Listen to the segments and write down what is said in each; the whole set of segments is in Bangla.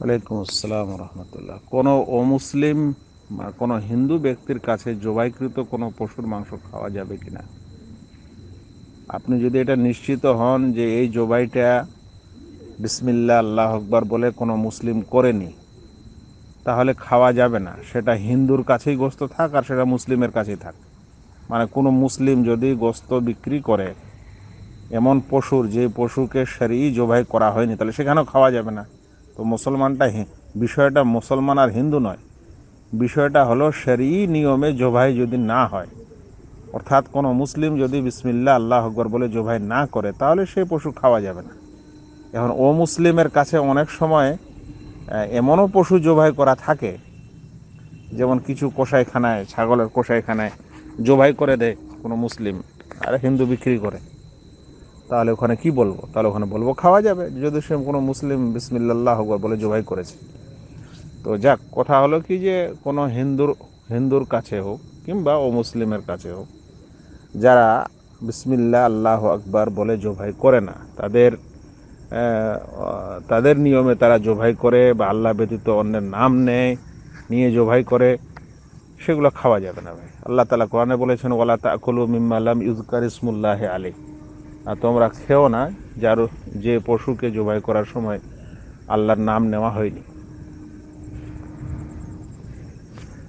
ওয়ালাইকুম আসসালাম রহমতুল্লাহ কোনো অমুসলিম বা কোনো হিন্দু ব্যক্তির কাছে জবাইকৃত কোনো পশুর মাংস খাওয়া যাবে কি না আপনি যদি এটা নিশ্চিত হন যে এই জবাইটা বিসমিল্লা আল্লাহ আকবর বলে কোনো মুসলিম করেনি তাহলে খাওয়া যাবে না সেটা হিন্দুর কাছেই গোস্ত থাক আর সেটা মুসলিমের কাছেই থাক মানে কোনো মুসলিম যদি গোস্ত বিক্রি করে এমন পশুর যে পশুকে সেরি জবাই করা হয়নি তাহলে সেখানেও খাওয়া যাবে না তো মুসলমানটা বিষয়টা মুসলমান আর হিন্দু নয় বিষয়টা হলো সেরি নিয়মে জোভাই যদি না হয় অর্থাৎ কোনো মুসলিম যদি বিসমিল্লা আল্লাহ আকবর বলে জোভাই না করে তাহলে সেই পশু খাওয়া যাবে না এখন ও মুসলিমের কাছে অনেক সময় এমনও পশু জোভাই করা থাকে যেমন কিছু কষাইখানায় ছাগলের কষাইখানায় জোভাই করে দেয় কোনো মুসলিম আর হিন্দু বিক্রি করে তাহলে ওখানে কি বলবো তাহলে ওখানে বলবো খাওয়া যাবে যদি সে কোনো মুসলিম বিসমিল্লাহ আকবর বলে জবাই করেছে তো যাক কথা হলো কি যে কোনো হিন্দুর হিন্দুর কাছে হোক কিংবা ও মুসলিমের কাছে হোক যারা বিসমিল্লা আল্লাহ আকবার বলে জোভাই করে না তাদের তাদের নিয়মে তারা জোভাই করে বা আল্লাহ ব্যতীত অন্যের নাম নেয় নিয়ে জোভাই করে সেগুলো খাওয়া যাবে না ভাই আল্লাহ তালা কোরআনে বলেছেন ওলা তাকুলু মিম্মালাম ইউজকার ইসমুল্লাহে আলী আর তোমরা খেও না যার যে পশুকে জবাই করার সময় আল্লাহর নাম নেওয়া হয়নি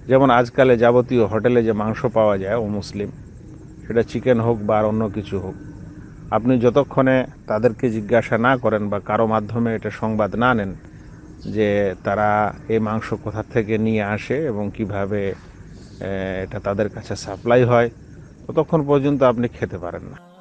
যেমন আজকালে যাবতীয় হোটেলে যে মাংস পাওয়া যায় ও মুসলিম সেটা চিকেন হোক বা আর অন্য কিছু হোক আপনি যতক্ষণে তাদেরকে জিজ্ঞাসা না করেন বা কারো মাধ্যমে এটা সংবাদ না নেন যে তারা এই মাংস কোথা থেকে নিয়ে আসে এবং কিভাবে এটা তাদের কাছে সাপ্লাই হয় ততক্ষণ পর্যন্ত আপনি খেতে পারেন না